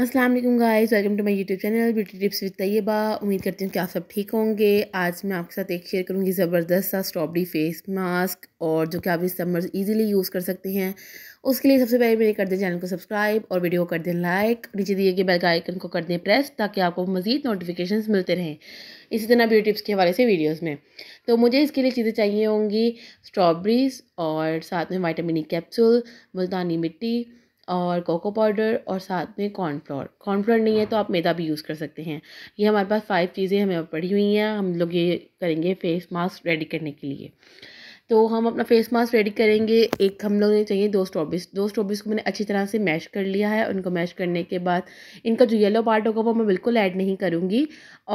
असलम वालेकुम guys welcome to my YouTube channel beauty tips with Tayyaba उम्मीद करती हूँ कि आप सब ठीक होंगे आज मैं आपके साथ एक शेयर करूँगी ज़बरदस्त सा स्ट्रॉबेरी फेस मास्क और जो कि आप इस समर इजीली यूज़ कर सकते हैं उसके लिए सबसे पहले मेरे कर दें चैनल को सब्सक्राइब और वीडियो को कर दें लाइक नीचे दिए गए बेल आइकन को कर दें प्रेस ताकि आपको मजीद नोटिफिकेशन मिलते रहें इसी तरह ब्यूटी टिप्स के हवाले से वीडियोज़ में तो मुझे इसके लिए चीज़ें चाहिए होंगी स्ट्रॉबेरीज और साथ में वाइटामिन ई कैप्सूल मुल्तानी मिट्टी और कोको पाउडर और साथ में कॉर्नफ्लोर कॉर्नफ्लोर नहीं है तो आप मैदा भी यूज़ कर सकते हैं ये हमारे पास फाइव चीज़ें हमें पड़ी हुई हैं हम लोग ये करेंगे फेस मास्क रेडी करने के लिए तो हम अपना फेस मास्क रेडी करेंगे एक हम लोग ने चाहिए दो स्ट्रॉबेरीज दो स्ट्रॉबेरीज को मैंने अच्छी तरह से मैश कर लिया है उनको मैश करने के बाद इनका जो येलो पार्ट होगा वो मैं बिल्कुल ऐड नहीं करूँगी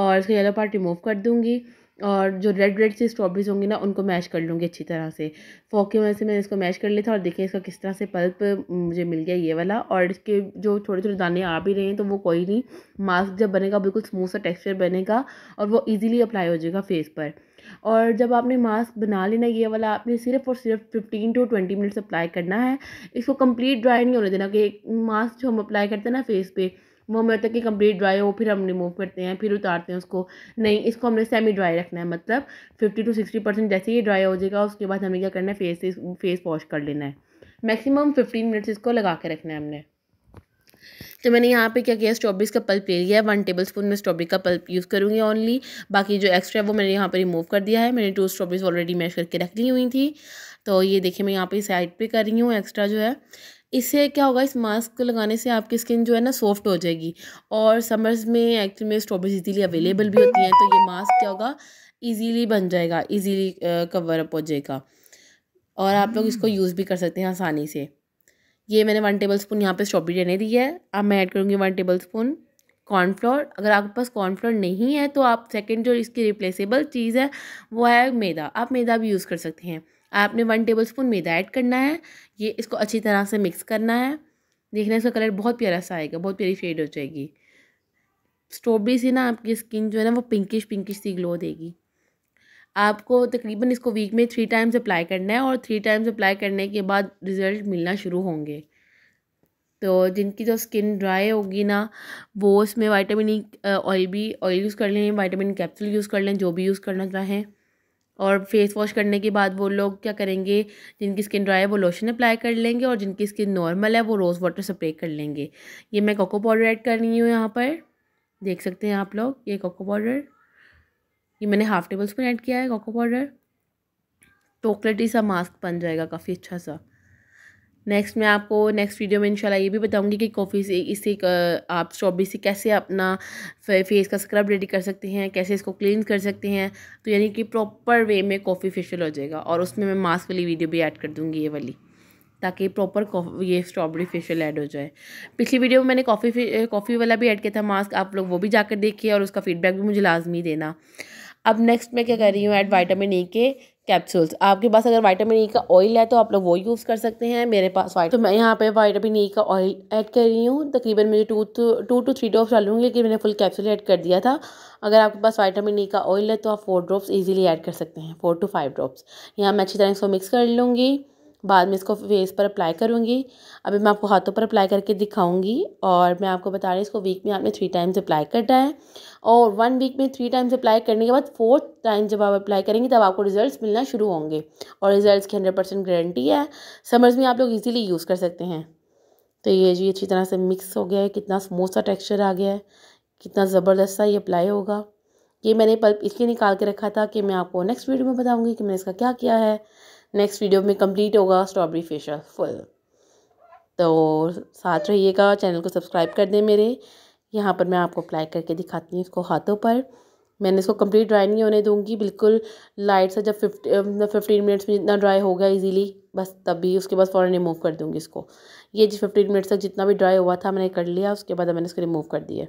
और इसका येलो पार्ट रिमूव कर दूँगी और जो रेड रेड सी स्ट्रॉबेरीज होंगी ना उनको मैश कर लूँगी अच्छी तरह से फोक की वजह से मैंने इसको मैश कर लिया था और देखिए इसका किस तरह से पल्प मुझे मिल गया ये वाला और इसके जो छोटे छोटे दाने आ भी रहे हैं तो वो कोई नहीं मास्क जब बनेगा बिल्कुल स्मूथ सा टेक्सचर बनेगा और वो ईजिली अप्लाई हो जाएगा फेस पर और जब आपने मास्क बना लेना ये वाला आपने सिर्फ और सिर्फ fifteen to twenty minutes apply करना है इसको कम्प्लीट ड्राई नहीं होने देना कि मास्क जो हम अप्लाई करते हैं ना फेस पे वो मतलब तक कि कंप्लीट ड्राई हो फिर हम रिमूव करते हैं फिर उतारते हैं उसको नहीं इसको हमने सेमी ड्राई रखना है मतलब फिफ्टी टू सिक्सटी परसेंट जैसे ही ड्राई हो जाएगा उसके बाद हमें क्या करना है फेस फेस वॉश कर लेना है मैक्सिमम फिफ्टीन मिनट्स इसको लगा के रखना है हमने तो मैंने यहाँ पे क्या किया स्ट्रॉबेरीज का पल्प ले लिया है वन टेबल स्पून में स्ट्रॉबेरी का पल्प यूज़ करूँगी ओनली बाकी जो एक्स्ट्रा है वो मैंने यहाँ पर रिमूव कर दिया है मैंने टू स्ट्रॉबेरीज ऑलरेडी मैश करके रख ली हुई थी तो ये देखिए मैं यहाँ पे साइड पे कर रही हूँ एक्स्ट्रा जो है इससे क्या होगा इस मास्क को लगाने से आपकी स्किन जो है ना सॉफ्ट हो जाएगी और समर्स में एक्चुअली में स्ट्रॉबेरीज इजीली अवेलेबल भी होती हैं तो ये मास्क क्या होगा ईजीली बन जाएगा ईजीली कवर अप हो जाएगा और आप लोग इसको यूज़ भी कर सकते हैं आसानी से ये मैंने वन टेबल स्पून यहाँ पर स्ट्रॉबेरी रहने दी है अब मैं ऐड करूँगी वन टेबल स्पून कॉर्नफ्लोर अगर आपके पास कॉर्नफ्लोर नहीं है तो आप सेकेंड जो इसकी रिप्लेसेबल चीज़ है वो है मैदा आप मैदा भी यूज़ कर सकते हैं आपने वन टेबल स्पून मैदा ऐड करना है ये इसको अच्छी तरह से मिक्स करना है देखना इसका कलर बहुत प्यारा सा आएगा बहुत प्यारी शेड हो जाएगी स्ट्रॉबेरी से ना आपकी स्किन जो है ना वो पिंकिश पिंकिश सी ग्लो देगी आपको तकरीबन इसको वीक में थ्री टाइम्स अप्लाई करना है और थ्री टाइम्स अप्लाई करने के बाद रिज़ल्ट मिलना शुरू होंगे तो जिनकी जो स्किन ड्राई होगी ना वो उसमें वाइटामिन ई ऑयल भी ऑयल यूज़ कर लें वाइटामिन कैप्सूल यूज़ कर लें जो भी यूज़ करना चाहें और फेस वॉश करने के बाद वो लोग क्या करेंगे जिनकी स्किन ड्राई है वो लोशन अप्लाई कर लेंगे और जिनकी स्किन नॉर्मल है वो रोज़ वाटर स्प्रे कर लेंगे ये मैं कोको पाउडर ऐड कर रही हूँ यहाँ पर देख सकते हैं आप लोग ये कोको पाउडर ये मैंने हाफ़ टेबल स्पून ऐड किया है कोको पाउडर चॉकलेटी सा मास्क बन जाएगा काफ़ी अच्छा सा नेक्स्ट मैं आपको नेक्स्ट वीडियो में इंशाल्लाह ये भी बताऊंगी कि कॉफ़ी से इसे आप स्ट्रॉबेरी से कैसे अपना फेस का स्क्रब रेडी कर सकते हैं कैसे इसको क्लीन कर सकते हैं तो यानी कि प्रॉपर वे में कॉफ़ी फेशियल हो जाएगा और उसमें मैं मास्क वाली वीडियो भी ऐड कर दूँगी ये वाली ताकि प्रॉपर ये स्ट्रॉबेरी फेशियल ऐड हो जाए पिछली वीडियो में मैंने कॉफ़ी कॉफ़ी वाला भी ऐड किया था मास्क आप लोग वो भी जाकर देखिए और उसका फीडबैक भी मुझे लाजमी देना अब नेक्स्ट मैं क्या कर रही हूँ ऐड वाइटामिन ई के कैप्सूल्स आपके पास अगर वाइटामिन ई e का ऑयल है तो आप लोग वो यूज़ कर सकते हैं मेरे पास वाइट तो मैं यहाँ पे वाइटामिन ई e का ऑयल ऐड कर रही हूँ तकरीबन मुझे two two two two three drops डालूंगी लेकिन मैंने फुल कैप्सूल ऐड कर दिया था अगर आपके पास वाइटामिन ई e का ऑयल है तो आप फोर ड्रॉप्स ईजिली ऐड कर सकते हैं फोर टू फाइव ड्रॉप्स यहाँ मैं अच्छी तरह इसको मिक्स कर लूँगी बाद में इसको फेस पर अप्लाई करूँगी अभी मैं आपको हाथों पर अप्लाई करके दिखाऊँगी और मैं आपको बता रही इसको वीक में आपने थ्री टाइम्स अप्लाई करना है और वन वीक में थ्री टाइम्स अप्लाई करने के बाद फोर्थ टाइम जब आप अप्लाई करेंगे तब आपको रिजल्ट्स मिलना शुरू होंगे और रिजल्ट की हंड्रेड परसेंट गारंटी है समर्स में आप लोग ईजिली यूज़ कर सकते हैं तो ये जी अच्छी तरह से मिक्स हो गया है कितना स्मूथ सा टेक्स्चर आ गया है कितना ज़बरदस्त सा ये अप्लाई होगा ये मैंने पल्प इसलिए निकाल के रखा था कि मैं आपको नेक्स्ट वीडियो में बताऊँगी कि मैंने इसका क्या किया है नेक्स्ट वीडियो में कंप्लीट होगा स्ट्रॉबेरी फेशियल फुल तो साथ रहिएगा चैनल को सब्सक्राइब कर दें मेरे यहाँ पर मैं आपको अप्लाई करके दिखाती हूँ इसको हाथों पर मैंने इसको कंप्लीट ड्राई नहीं होने दूंगी बिल्कुल लाइट से जब फिफ्टी फिफ्टीन मिनट्स में जितना ड्राई होगा इजीली बस तभी उसके बाद फ़ौरन रिमूव कर दूंगी इसको ये जी फिफ्टीन मिनट्स तक जितना भी ड्राई हुआ था मैंने कर लिया उसके बाद मैंने इसको रिमूव कर दिया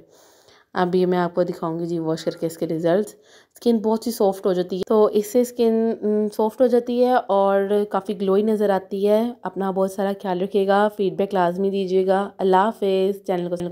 अभी मैं आपको दिखाऊंगी जी वॉश करके इसके रिजल्ट्स स्किन बहुत ही सॉफ्ट हो जाती है तो इससे स्किन सॉफ्ट mm, हो जाती है और काफ़ी ग्लोई नज़र आती है अपना बहुत सारा ख्याल रखिएगा फीडबैक लाजमी दीजिएगा अल्लाह हाफ चैनल को